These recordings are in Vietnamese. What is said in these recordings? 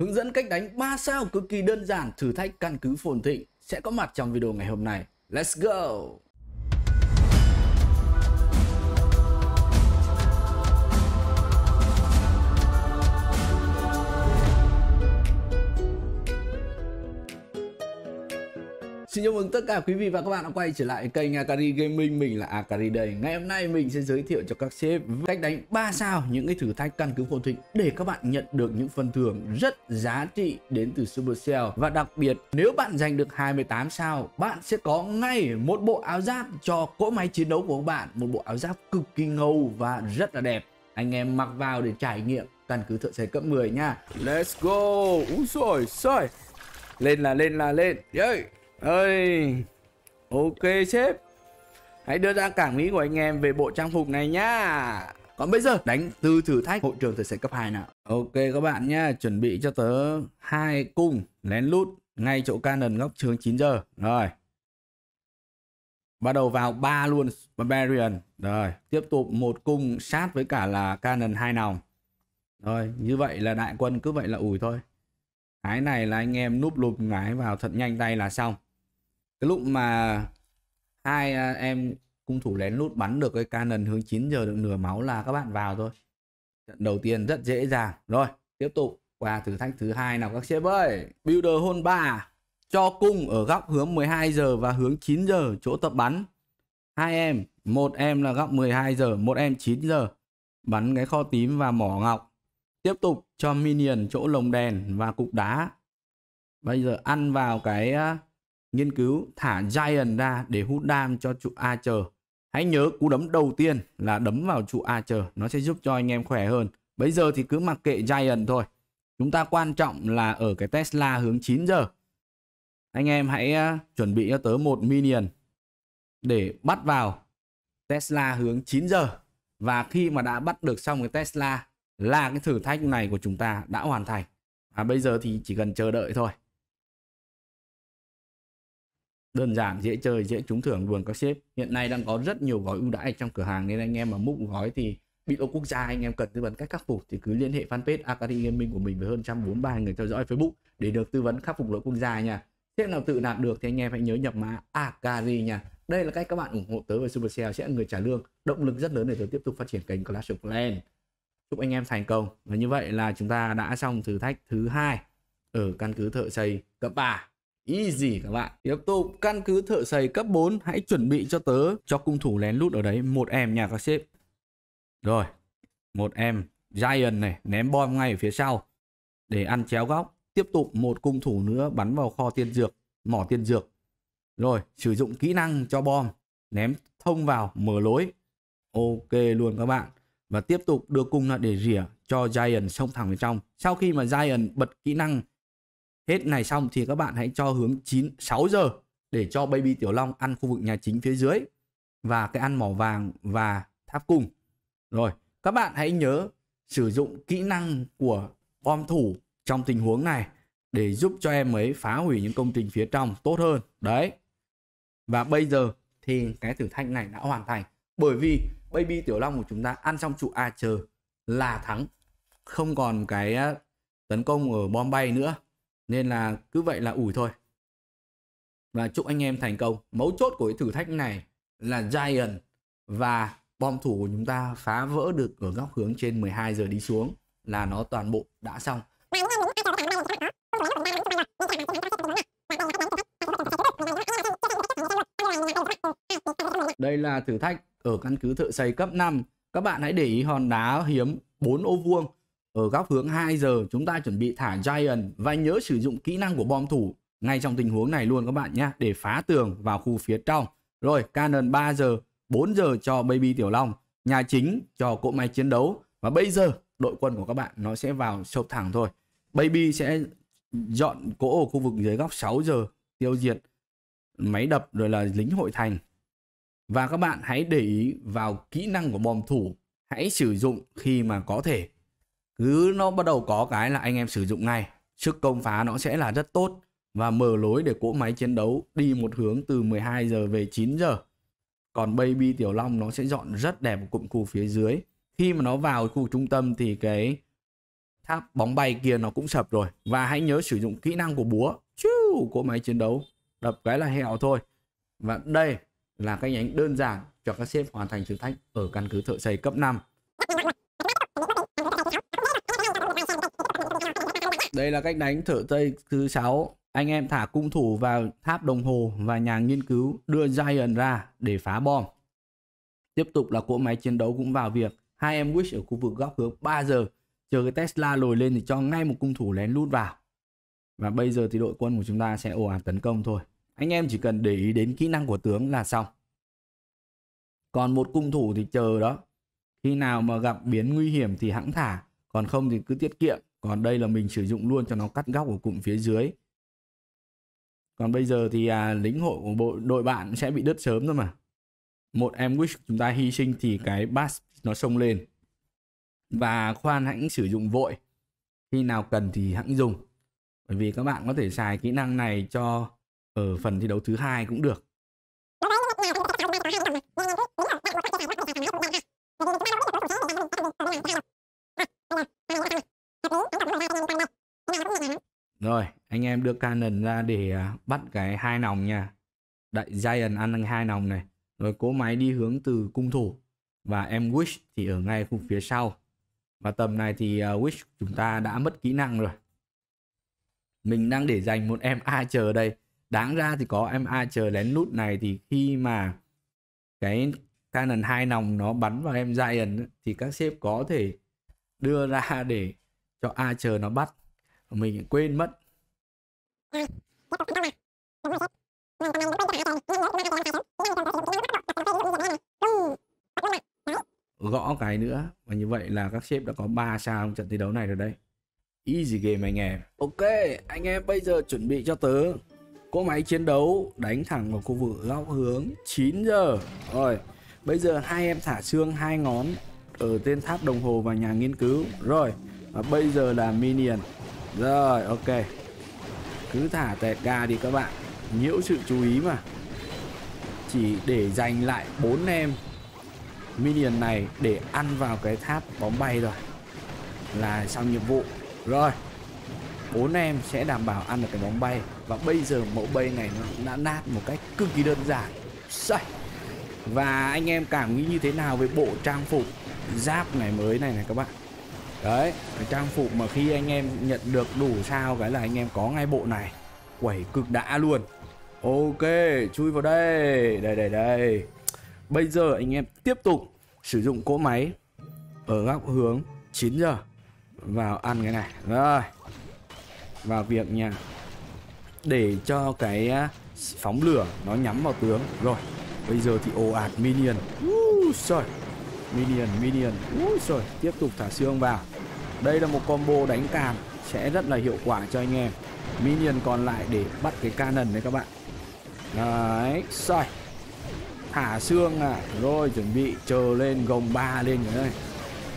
Hướng dẫn cách đánh 3 sao cực kỳ đơn giản, thử thách căn cứ phồn thịnh sẽ có mặt trong video ngày hôm nay. Let's go! Xin chào mừng tất cả quý vị và các bạn đã quay trở lại kênh Akari Gaming Mình là Akari đây Ngày hôm nay mình sẽ giới thiệu cho các sếp cách đánh 3 sao những cái thử thách căn cứ vô thịnh Để các bạn nhận được những phần thưởng rất giá trị đến từ Supercell Và đặc biệt nếu bạn giành được 28 sao Bạn sẽ có ngay một bộ áo giáp cho cỗ máy chiến đấu của bạn Một bộ áo giáp cực kỳ ngầu và rất là đẹp Anh em mặc vào để trải nghiệm căn cứ thợ xe cấp 10 nha Let's go Úi rồi, rồi Lên là lên là lên Yeah ơi ok sếp hãy đưa ra cảm nghĩ của anh em về bộ trang phục này nhá còn bây giờ đánh từ thử thách hội trường thời sẽ cấp 2 nào ok các bạn nhá chuẩn bị cho tớ hai cung lén lút ngay chỗ canon góc trường 9 giờ rồi bắt đầu vào ba luôn barbarian rồi tiếp tục một cung sát với cả là canon hai nòng rồi như vậy là đại quân cứ vậy là ủi thôi cái này là anh em núp lụp ngái vào thật nhanh tay là xong cái lúc mà hai à, em cung thủ lén lút bắn được cái cannon hướng 9 giờ được nửa máu là các bạn vào thôi trận đầu tiên rất dễ dàng rồi tiếp tục qua thử thách thứ hai nào các sếp ơi builder hôn 3 cho cung ở góc hướng 12 giờ và hướng 9 giờ chỗ tập bắn hai em một em là góc 12 giờ một em 9 giờ bắn cái kho tím và mỏ ngọc tiếp tục cho minion chỗ lồng đèn và cục đá bây giờ ăn vào cái à, nghiên cứu thả Giant ra để hút đam cho trụ Archer. Hãy nhớ cú đấm đầu tiên là đấm vào trụ Archer, nó sẽ giúp cho anh em khỏe hơn. Bây giờ thì cứ mặc kệ Giant thôi. Chúng ta quan trọng là ở cái Tesla hướng 9 giờ. Anh em hãy à, chuẩn bị cho tớ một minion để bắt vào Tesla hướng 9 giờ. Và khi mà đã bắt được xong cái Tesla là cái thử thách này của chúng ta đã hoàn thành. À, bây giờ thì chỉ cần chờ đợi thôi đơn giản dễ chơi dễ trúng thưởng luôn các sếp hiện nay đang có rất nhiều gói ưu đãi trong cửa hàng nên anh em mà múc gói thì bị lỗi quốc gia anh em cần tư vấn cách khắc phục thì cứ liên hệ fanpage Akari Gaming của mình với hơn 143 người theo dõi Facebook để được tư vấn khắc phục lỗi quốc gia nha. Thế nào tự nạp được thì anh em hãy nhớ nhập mã Akari nha. Đây là cách các bạn ủng hộ tới với Supercell sẽ là người trả lương, động lực rất lớn để tôi tiếp tục phát triển kênh Clash of Clans. Chúc anh em thành công. Và như vậy là chúng ta đã xong thử thách thứ hai ở căn cứ thợ xây cấp 3. Easy các bạn. Tiếp tục, căn cứ thợ xây cấp 4, hãy chuẩn bị cho tớ cho cung thủ lén lút ở đấy một em nhà các sếp. Rồi, một em Giant này ném bom ngay ở phía sau để ăn chéo góc. Tiếp tục một cung thủ nữa bắn vào kho tiên dược, mỏ tiên dược. Rồi, sử dụng kỹ năng cho bom, ném thông vào, mở lối. Ok luôn các bạn. Và tiếp tục đưa cung là để rỉa cho Giant xông thẳng vào trong. Sau khi mà Giant bật kỹ năng Hết này xong thì các bạn hãy cho hướng 9 6 giờ để cho Baby Tiểu Long ăn khu vực nhà chính phía dưới và cái ăn mỏ vàng và tháp cung. Rồi, các bạn hãy nhớ sử dụng kỹ năng của bom thủ trong tình huống này để giúp cho em ấy phá hủy những công trình phía trong tốt hơn. Đấy. Và bây giờ thì cái thử thách này đã hoàn thành bởi vì Baby Tiểu Long của chúng ta ăn xong trụ A chờ là thắng. Không còn cái ờ, tấn công ở bom bay nữa nên là cứ vậy là ủi thôi và chúc anh em thành công mấu chốt của cái thử thách này là Giant và bom thủ của chúng ta phá vỡ được ở góc hướng trên 12 giờ đi xuống là nó toàn bộ đã xong đây là thử thách ở căn cứ thợ xây cấp 5 các bạn hãy để ý hòn đá hiếm 4 ô vuông ở góc hướng 2 giờ chúng ta chuẩn bị thả Giant và nhớ sử dụng kỹ năng của bom thủ ngay trong tình huống này luôn các bạn nhé để phá tường vào khu phía trong. Rồi Canon 3 giờ, 4 giờ cho Baby Tiểu Long, nhà chính cho cỗ máy chiến đấu và bây giờ đội quân của các bạn nó sẽ vào sâu thẳng thôi. Baby sẽ dọn cỗ ở khu vực dưới góc 6 giờ tiêu diệt máy đập rồi là lính hội thành. Và các bạn hãy để ý vào kỹ năng của bom thủ, hãy sử dụng khi mà có thể cứ nó bắt đầu có cái là anh em sử dụng ngay sức công phá nó sẽ là rất tốt và mở lối để cỗ máy chiến đấu đi một hướng từ 12 giờ về 9 giờ còn baby tiểu long nó sẽ dọn rất đẹp một cụm khu phía dưới khi mà nó vào khu trung tâm thì cái tháp bóng bay kia nó cũng sập rồi và hãy nhớ sử dụng kỹ năng của búa chiu cỗ máy chiến đấu đập cái là hẹo thôi và đây là cái nhánh đơn giản cho các sếp hoàn thành thử thách ở căn cứ thợ xây cấp 5 Đây là cách đánh thợ tây thứ 6. Anh em thả cung thủ vào tháp đồng hồ và nhà nghiên cứu đưa Giant ra để phá bom. Tiếp tục là cỗ máy chiến đấu cũng vào việc. Hai em Wish ở khu vực góc hướng 3 giờ. Chờ cái Tesla lồi lên thì cho ngay một cung thủ lén lút vào. Và bây giờ thì đội quân của chúng ta sẽ ồ ạt tấn công thôi. Anh em chỉ cần để ý đến kỹ năng của tướng là xong. Còn một cung thủ thì chờ đó. Khi nào mà gặp biến nguy hiểm thì hãng thả. Còn không thì cứ tiết kiệm còn đây là mình sử dụng luôn cho nó cắt góc của cụm phía dưới còn bây giờ thì à, lính hội của bộ đội bạn sẽ bị đứt sớm thôi mà một em wish chúng ta hy sinh thì cái bass nó sông lên và khoan hãy sử dụng vội khi nào cần thì hãy dùng bởi vì các bạn có thể xài kỹ năng này cho ở phần thi đấu thứ hai cũng được anh em đưa cannon ra để à, bắt cái hai nòng nha đại giant ăn hai nòng này rồi cố máy đi hướng từ cung thủ và em wish thì ở ngay khu phía sau và tầm này thì à, wish chúng ta đã mất kỹ năng rồi mình đang để dành một em Archer đây đáng ra thì có em Archer lén nút này thì khi mà cái cannon hai nòng nó bắn vào em giant thì các sếp có thể đưa ra để cho Archer nó bắt mình quên mất gõ cái nữa và như vậy là các sếp đã có 3 sao trong trận thi đấu này rồi đấy easy game anh em ok anh em bây giờ chuẩn bị cho tớ cỗ máy chiến đấu đánh thẳng vào khu vực góc hướng 9 giờ rồi bây giờ hai em thả xương hai ngón ở tên tháp đồng hồ và nhà nghiên cứu rồi và bây giờ là minion rồi ok cứ thả tẹt ga đi các bạn nhiễu sự chú ý mà chỉ để giành lại bốn em minion này để ăn vào cái tháp bóng bay rồi là xong nhiệm vụ rồi bốn em sẽ đảm bảo ăn được cái bóng bay và bây giờ mẫu bay này nó đã nát một cách cực kỳ đơn giản Xoay. và anh em cảm nghĩ như thế nào về bộ trang phục giáp ngày mới này này các bạn đấy cái trang phục mà khi anh em nhận được đủ sao cái là anh em có ngay bộ này quẩy cực đã luôn ok chui vào đây đây đây đây bây giờ anh em tiếp tục sử dụng cỗ máy ở góc hướng 9 giờ vào ăn cái này rồi vào việc nha để cho cái à, phóng lửa nó nhắm vào tướng rồi bây giờ thì ồ ạt minion uh, minion minion úi rồi tiếp tục thả xương vào đây là một combo đánh càn sẽ rất là hiệu quả cho anh em minion còn lại để bắt cái cannon đấy các bạn đấy xoay, thả xương à rồi chuẩn bị chờ lên gồng ba lên rồi đây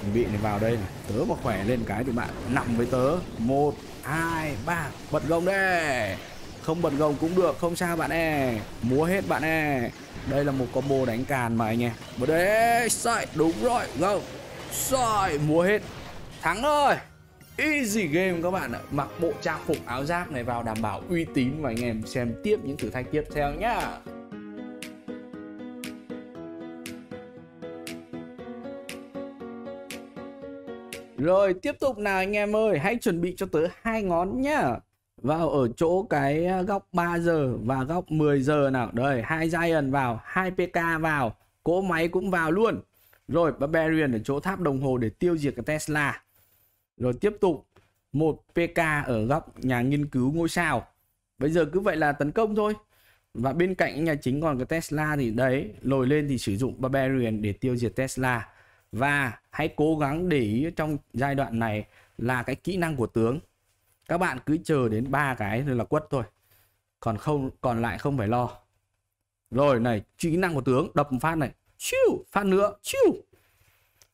chuẩn bị này vào đây này tớ mà khỏe lên cái thì bạn nằm với tớ một hai ba bật gồng đây không bật gồng cũng được không sao bạn e múa hết bạn e đây là một combo đánh càn mà anh em bật đấy sai đúng rồi gồng sai múa hết thắng rồi Easy game các bạn ạ Mặc bộ trang phục áo giáp này vào đảm bảo uy tín Và anh em xem tiếp những thử thách tiếp theo nhá Rồi tiếp tục nào anh em ơi Hãy chuẩn bị cho tớ hai ngón nhá vào ở chỗ cái à, góc 3 giờ và góc 10 giờ nào đây hai Giant vào hai PK vào cỗ máy cũng vào luôn rồi Barbarian ở chỗ tháp đồng hồ để tiêu diệt cái Tesla rồi tiếp tục một PK ở góc nhà nghiên cứu ngôi sao bây giờ cứ vậy là tấn công thôi và bên cạnh nhà chính còn cái Tesla thì đấy lồi lên thì sử dụng Barbarian để tiêu diệt Tesla và hãy cố gắng để ý trong giai đoạn này là cái kỹ năng của tướng các bạn cứ chờ đến ba cái rồi là quất thôi còn không còn lại không phải lo rồi này kỹ năng của tướng đập một phát này chiu phát nữa chiu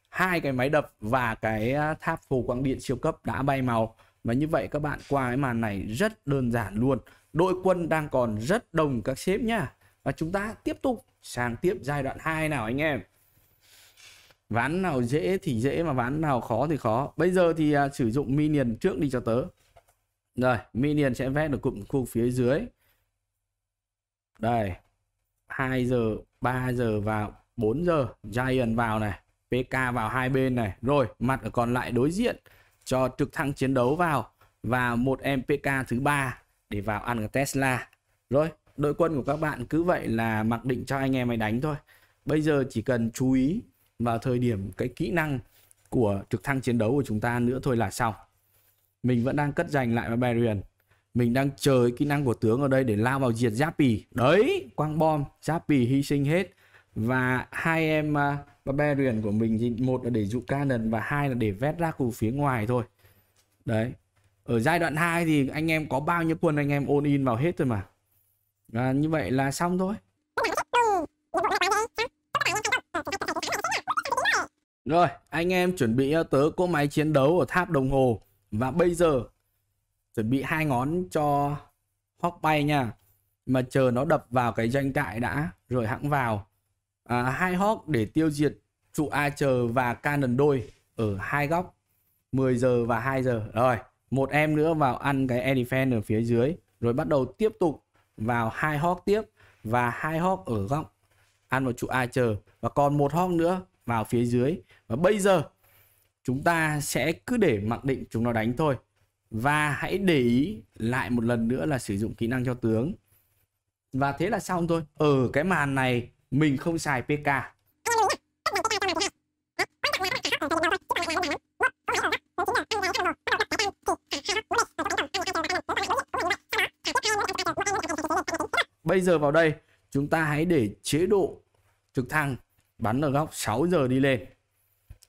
hai cái máy đập và cái à, tháp phù quang điện siêu cấp đã bay màu và như vậy các bạn qua cái màn này rất đơn giản luôn đội quân đang còn rất đồng các xếp nhá và chúng ta tiếp tục sang tiếp giai đoạn 2 nào anh em ván nào dễ thì dễ mà ván nào khó thì khó bây giờ thì uh, sử dụng minion trước đi cho tớ rồi, minion sẽ vẽ được cụm khu phía dưới. Đây. 2 giờ, 3 giờ và 4 giờ Giant vào này, PK vào hai bên này. Rồi, mặt ở còn lại đối diện cho trực thăng chiến đấu vào và một em PK thứ ba để vào ăn cái Tesla. Rồi, đội quân của các bạn cứ vậy là mặc định cho anh em ấy đánh thôi. Bây giờ chỉ cần chú ý vào thời điểm cái kỹ năng của trực thăng chiến đấu của chúng ta nữa thôi là xong mình vẫn đang cất giành lại Barbarian mình đang chờ kỹ năng của tướng ở đây để lao vào diệt giáp đấy quang bom giáp hy sinh hết và hai em uh, à, barbarian của mình thì một là để dụ cannon và hai là để vét ra khu phía ngoài thôi đấy ở giai đoạn 2 thì anh em có bao nhiêu quân anh em ôn in vào hết rồi mà à, như vậy là xong thôi rồi anh em chuẩn bị cho tớ cỗ máy chiến đấu ở tháp đồng hồ và bây giờ chuẩn bị hai ngón cho hóc bay nha. Mà chờ nó đập vào cái doanh trại đã rồi hãng vào. À, hai hóc để tiêu diệt trụ A chờ và cannon đôi ở hai góc 10 giờ và 2 giờ. Rồi, một em nữa vào ăn cái elephant ở phía dưới rồi bắt đầu tiếp tục vào hai hóc tiếp và hai hóc ở góc ăn vào trụ A chờ và còn một hóc nữa vào phía dưới và bây giờ chúng ta sẽ cứ để mặc định chúng nó đánh thôi và hãy để ý lại một lần nữa là sử dụng kỹ năng cho tướng và thế là xong thôi ở cái màn này mình không xài pk Bây giờ vào đây, chúng ta hãy để chế độ trực thăng bắn ở góc 6 giờ đi lên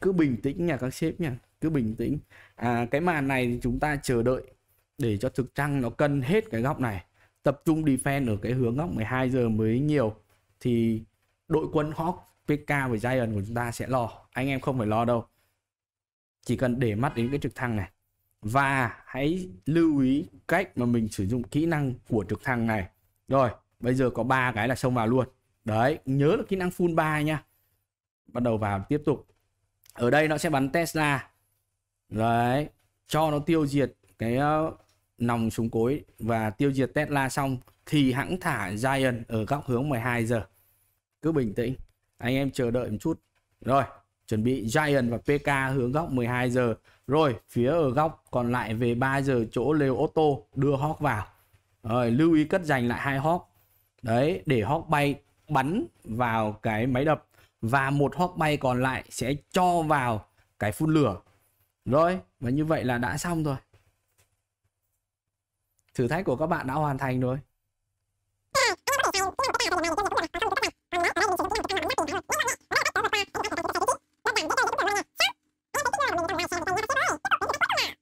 cứ bình tĩnh nha các sếp nha cứ bình tĩnh à, cái màn này thì chúng ta chờ đợi để cho thực trăng nó cân hết cái góc này tập trung defend ở cái hướng góc 12 giờ mới nhiều thì đội quân Hawk PK và Giant của chúng ta sẽ lo anh em không phải lo đâu chỉ cần để mắt đến cái trực thăng này và hãy lưu ý cách mà mình sử dụng kỹ năng của trực thăng này rồi bây giờ có ba cái là xông vào luôn đấy nhớ là kỹ năng full 3 nha bắt đầu vào tiếp tục ở đây nó sẽ bắn Tesla đấy cho nó tiêu diệt cái ờ, nòng súng cối và tiêu diệt Tesla xong thì hãng thả Giant ở góc hướng 12 giờ cứ bình tĩnh anh em chờ đợi một chút rồi chuẩn bị Giant và PK hướng góc 12 giờ rồi phía ở góc còn lại về 3 giờ chỗ lều ô tô đưa Hawk vào rồi lưu ý cất dành lại hai Hawk đấy để Hawk bay bắn vào cái máy đập và một hop bay còn lại sẽ cho vào cái phun lửa rồi và như vậy là đã xong rồi thử thách của các bạn đã hoàn thành rồi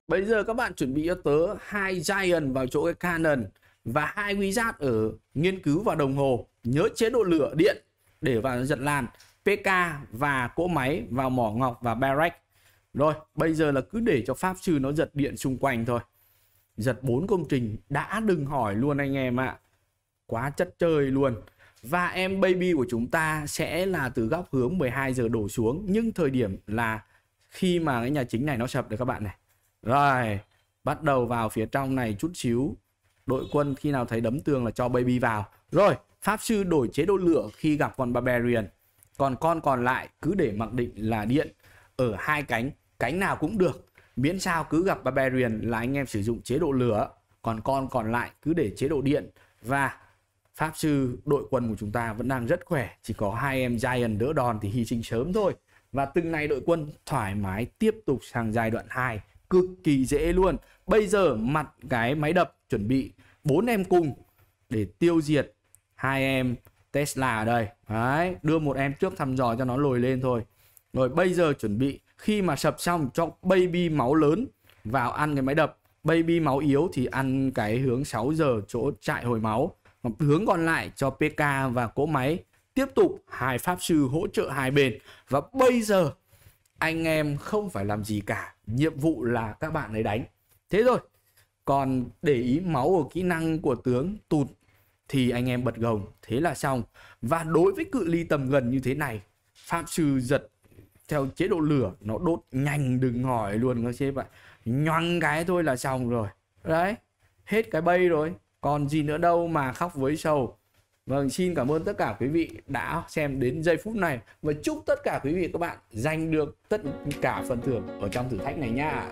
Bây giờ các bạn chuẩn bị cho tớ hai Giant vào chỗ cái Canon và hai Wizard ở nghiên cứu vào đồng hồ nhớ chế độ lửa điện để vào giật làn PK và cỗ máy vào mỏ ngọc và barrack rồi bây giờ là cứ để cho pháp sư nó giật điện xung quanh thôi giật bốn công trình đã đừng hỏi luôn anh em ạ à. quá chất chơi luôn và em baby của chúng ta sẽ là từ góc hướng 12 giờ đổ xuống nhưng thời điểm là khi mà cái nhà chính này nó sập được các bạn này rồi bắt đầu vào phía trong này chút xíu đội quân khi nào thấy đấm tường là cho baby vào rồi pháp sư đổi chế độ lửa khi gặp con barbarian còn con còn lại cứ để mặc định là điện ở hai cánh cánh nào cũng được miễn sao cứ gặp barbarian là anh em sử dụng chế độ lửa còn con còn lại cứ để chế độ điện và pháp sư đội quân của chúng ta vẫn đang rất khỏe chỉ có hai em giant đỡ đòn thì hy sinh sớm thôi và từng này đội quân thoải mái tiếp tục sang giai đoạn 2 cực kỳ dễ luôn bây giờ mặt cái máy đập chuẩn bị bốn em cùng để tiêu diệt hai em Tesla ở đây đấy đưa một em trước thăm dò cho nó lồi lên thôi rồi bây giờ chuẩn bị khi mà sập xong cho baby máu lớn vào ăn cái máy đập baby máu yếu thì ăn cái hướng 6 giờ chỗ chạy hồi máu hướng còn lại cho PK và cỗ máy tiếp tục hai pháp sư hỗ trợ hai bên và bây giờ anh em không phải làm gì cả nhiệm vụ là các bạn ấy đánh thế rồi còn để ý máu ở kỹ năng của tướng tụt thì anh em bật gồng thế là xong và đối với cự ly tầm gần như thế này pháp sư giật theo chế độ lửa nó đốt nhanh đừng hỏi luôn các sếp ạ nhoăng cái thôi là xong rồi đấy hết cái bay rồi còn gì nữa đâu mà khóc với sầu vâng xin cảm ơn tất cả quý vị đã xem đến giây phút này và chúc tất cả quý vị các bạn giành được tất cả phần thưởng ở trong thử thách này nha